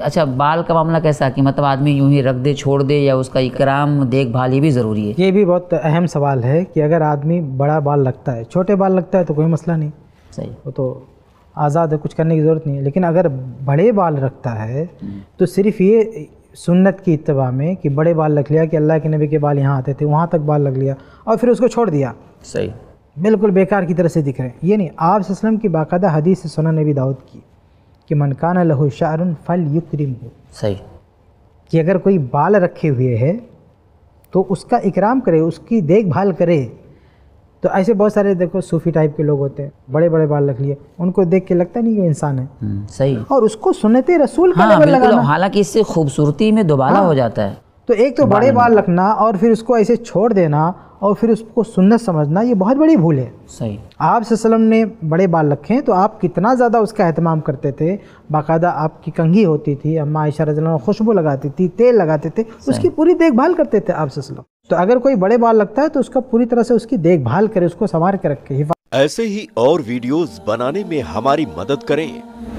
अच्छा बाल का मामला कैसा कि मतलब आदमी यूं ही रख दे छोड़ दे या उसका इकराम देखभाल ये भी ज़रूरी है ये भी बहुत अहम सवाल है कि अगर आदमी बड़ा बाल लगता है छोटे बाल लगता है तो कोई मसला नहीं सही वो तो आज़ाद है कुछ करने की ज़रूरत नहीं है लेकिन अगर बड़े बाल रखता है तो सिर्फ ये सुन्नत की इतवा में कि बड़े बाल रख लिया कि अल्लाह के नबी के बाल यहाँ आते थे वहाँ तक बाल रख लिया और फिर उसको छोड़ दिया सही बिल्कुल बेकार की तरह से दिख रहे हैं ये नहीं आप की बाकायदा हदीस सुना नबी दाऊद की कि मनकाना लहु शाहरुन फल युक्रिम हो सही कि अगर कोई बाल रखे हुए है तो उसका इकराम करे उसकी देखभाल करे तो ऐसे बहुत सारे देखो सूफी टाइप के लोग होते हैं बड़े बड़े बाल रख लिए उनको देख के लगता नहीं कि इंसान है हम्म, सही और उसको सुनते रसूल का हाँ, लगाना हालांकि इससे खूबसूरती में दोबारा हाँ, हो जाता है तो एक तो बड़े बाल रखना और फिर उसको ऐसे छोड़ देना और फिर उसको सुन्नत समझना ये बहुत बड़ी भूल है सही आप सल्लम ने बड़े बाल रखे हैं तो आप कितना ज़्यादा उसका अहतमाम करते थे बाकायदा आपकी कंघी होती थी अम्मा ऐशा रजल खुशबू लगाती थी तेल लगाते थे उसकी पूरी देखभाल करते थे आप सल्लम तो अगर कोई बड़े बाल लगता है तो उसका पूरी तरह से उसकी देखभाल करे उसको संवार के रखे ऐसे ही और वीडियोज बनाने में हमारी मदद करें